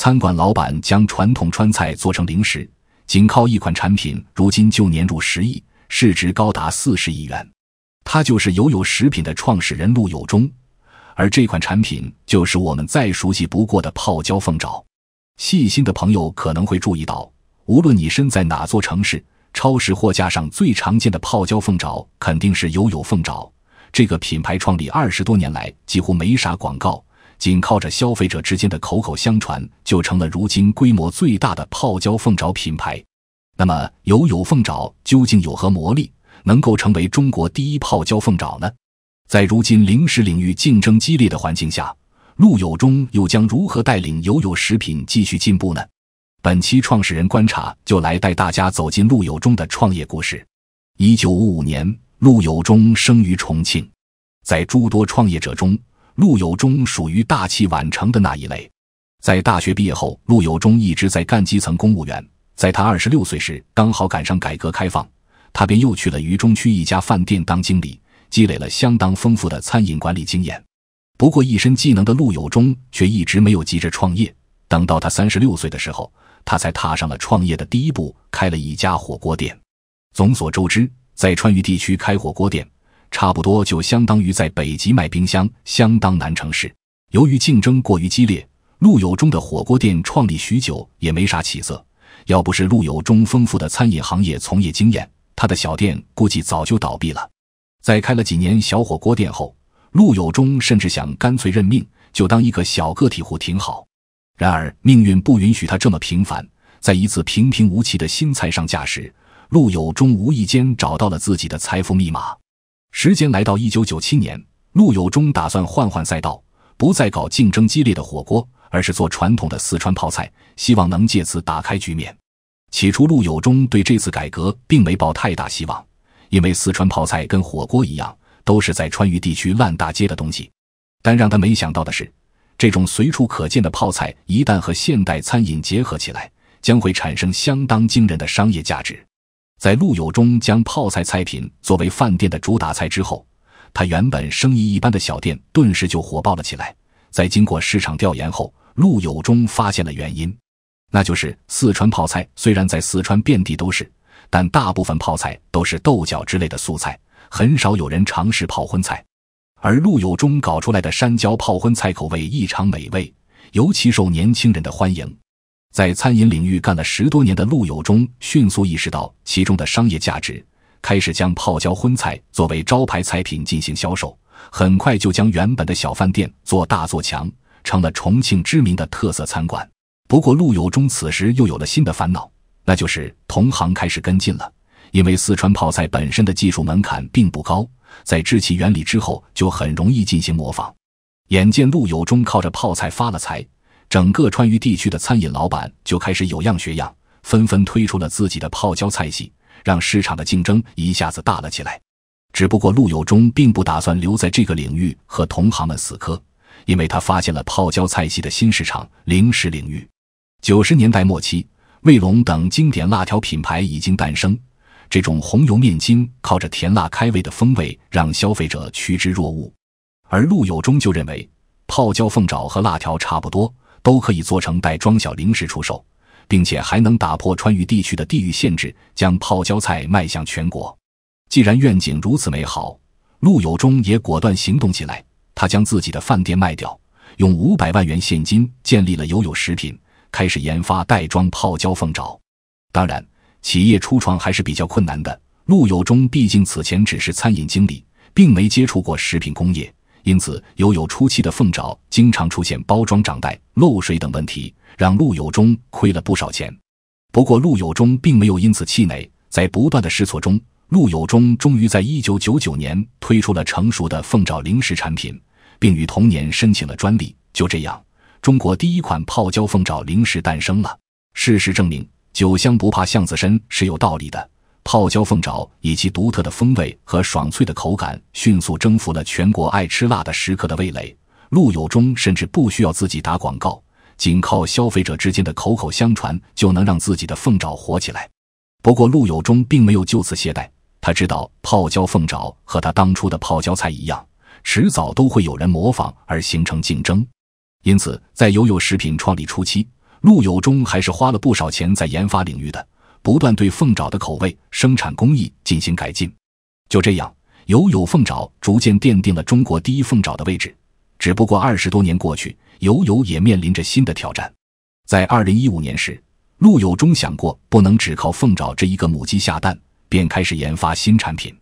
餐馆老板将传统川菜做成零食，仅靠一款产品，如今就年入十亿，市值高达四十亿元。他就是友有食品的创始人陆有忠，而这款产品就是我们再熟悉不过的泡椒凤爪。细心的朋友可能会注意到，无论你身在哪座城市，超市货架上最常见的泡椒凤爪肯定是友有凤爪。这个品牌创立二十多年来，几乎没啥广告。仅靠着消费者之间的口口相传，就成了如今规模最大的泡椒凤爪品牌。那么，友友凤爪究竟有何魔力，能够成为中国第一泡椒凤爪呢？在如今零食领域竞争激烈的环境下，陆友忠又将如何带领友友食品继续进步呢？本期创始人观察就来带大家走进陆友忠的创业故事。一九五五年，陆友忠生于重庆，在诸多创业者中。陆友忠属于大器晚成的那一类，在大学毕业后，陆友忠一直在干基层公务员。在他二十六岁时，刚好赶上改革开放，他便又去了渝中区一家饭店当经理，积累了相当丰富的餐饮管理经验。不过，一身技能的陆友忠却一直没有急着创业。等到他三十六岁的时候，他才踏上了创业的第一步，开了一家火锅店。众所周知，在川渝地区开火锅店。差不多就相当于在北极卖冰箱，相当难成事。由于竞争过于激烈，陆友忠的火锅店创立许久也没啥起色。要不是陆友忠丰富的餐饮行业从业经验，他的小店估计早就倒闭了。在开了几年小火锅店后，陆友忠甚至想干脆认命，就当一个小个体户挺好。然而命运不允许他这么平凡。在一次平平无奇的新菜上架时，陆友忠无意间找到了自己的财富密码。时间来到一九九七年，陆友忠打算换换赛道，不再搞竞争激烈的火锅，而是做传统的四川泡菜，希望能借此打开局面。起初，陆友忠对这次改革并没抱太大希望，因为四川泡菜跟火锅一样，都是在川渝地区烂大街的东西。但让他没想到的是，这种随处可见的泡菜一旦和现代餐饮结合起来，将会产生相当惊人的商业价值。在陆友忠将泡菜菜品作为饭店的主打菜之后，他原本生意一般的小店顿时就火爆了起来。在经过市场调研后，陆友忠发现了原因，那就是四川泡菜虽然在四川遍地都是，但大部分泡菜都是豆角之类的素菜，很少有人尝试泡荤菜。而陆友忠搞出来的山椒泡荤菜口味异常美味，尤其受年轻人的欢迎。在餐饮领域干了十多年的陆友忠迅速意识到其中的商业价值，开始将泡椒荤菜作为招牌菜品进行销售，很快就将原本的小饭店做大做强，成了重庆知名的特色餐馆。不过，陆友忠此时又有了新的烦恼，那就是同行开始跟进了。因为四川泡菜本身的技术门槛并不高，在知其原理之后就很容易进行模仿。眼见陆友忠靠着泡菜发了财。整个川渝地区的餐饮老板就开始有样学样，纷纷推出了自己的泡椒菜系，让市场的竞争一下子大了起来。只不过陆友忠并不打算留在这个领域和同行们死磕，因为他发现了泡椒菜系的新市场——零食领域。九十年代末期，卫龙等经典辣条品牌已经诞生，这种红油面筋靠着甜辣开胃的风味，让消费者趋之若鹜。而陆友忠就认为，泡椒凤爪和辣条差不多。都可以做成袋装小零食出售，并且还能打破川渝地区的地域限制，将泡椒菜卖向全国。既然愿景如此美好，陆友忠也果断行动起来。他将自己的饭店卖掉，用五百万元现金建立了友友食品，开始研发袋装泡椒凤爪。当然，企业初创还是比较困难的。陆友忠毕竟此前只是餐饮经理，并没接触过食品工业。因此，由有初期的凤爪经常出现包装长袋、漏水等问题，让陆友忠亏了不少钱。不过，陆友忠并没有因此气馁，在不断的试错中，陆友忠终于在一九九九年推出了成熟的凤爪零食产品，并于同年申请了专利。就这样，中国第一款泡椒凤爪零食诞生了。事实证明，“酒香不怕巷子深”是有道理的。泡椒凤爪以其独特的风味和爽脆的口感，迅速征服了全国爱吃辣的食客的味蕾。陆友忠甚至不需要自己打广告，仅靠消费者之间的口口相传，就能让自己的凤爪火起来。不过，陆友忠并没有就此懈怠，他知道泡椒凤爪和他当初的泡椒菜一样，迟早都会有人模仿而形成竞争。因此，在友友食品创立初期，陆友忠还是花了不少钱在研发领域的。不断对凤爪的口味、生产工艺进行改进，就这样，友友凤爪逐渐奠定了中国第一凤爪的位置。只不过二十多年过去，友友也面临着新的挑战。在二零一五年时，陆友忠想过不能只靠凤爪这一个母鸡下蛋，便开始研发新产品。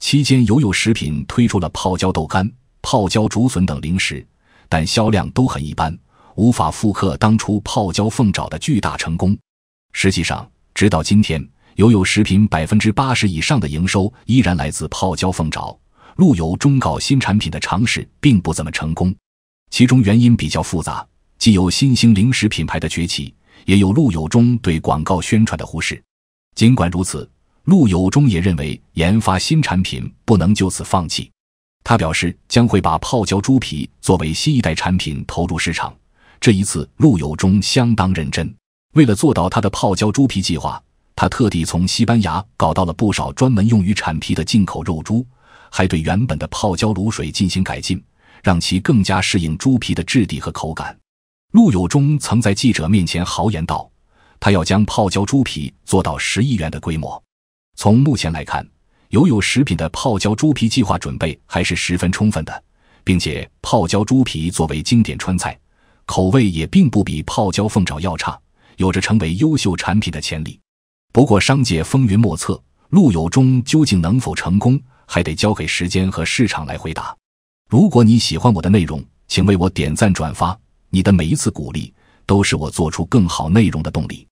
期间，友友食品推出了泡椒豆干、泡椒竹笋等零食，但销量都很一般，无法复刻当初泡椒凤爪的巨大成功。实际上，直到今天，友友食品百分之八十以上的营收依然来自泡椒凤爪。陆友忠搞新产品的尝试并不怎么成功，其中原因比较复杂，既有新兴零食品牌的崛起，也有陆友忠对广告宣传的忽视。尽管如此，陆友忠也认为研发新产品不能就此放弃。他表示将会把泡椒猪皮作为新一代产品投入市场。这一次，陆友忠相当认真。为了做到他的泡椒猪皮计划，他特地从西班牙搞到了不少专门用于产皮的进口肉猪，还对原本的泡椒卤水进行改进，让其更加适应猪皮的质地和口感。陆友忠曾在记者面前豪言道：“他要将泡椒猪皮做到十亿元的规模。”从目前来看，友友食品的泡椒猪皮计划准备还是十分充分的，并且泡椒猪皮作为经典川菜，口味也并不比泡椒凤爪要差。有着成为优秀产品的潜力，不过商界风云莫测，陆友忠究竟能否成功，还得交给时间和市场来回答。如果你喜欢我的内容，请为我点赞转发，你的每一次鼓励都是我做出更好内容的动力。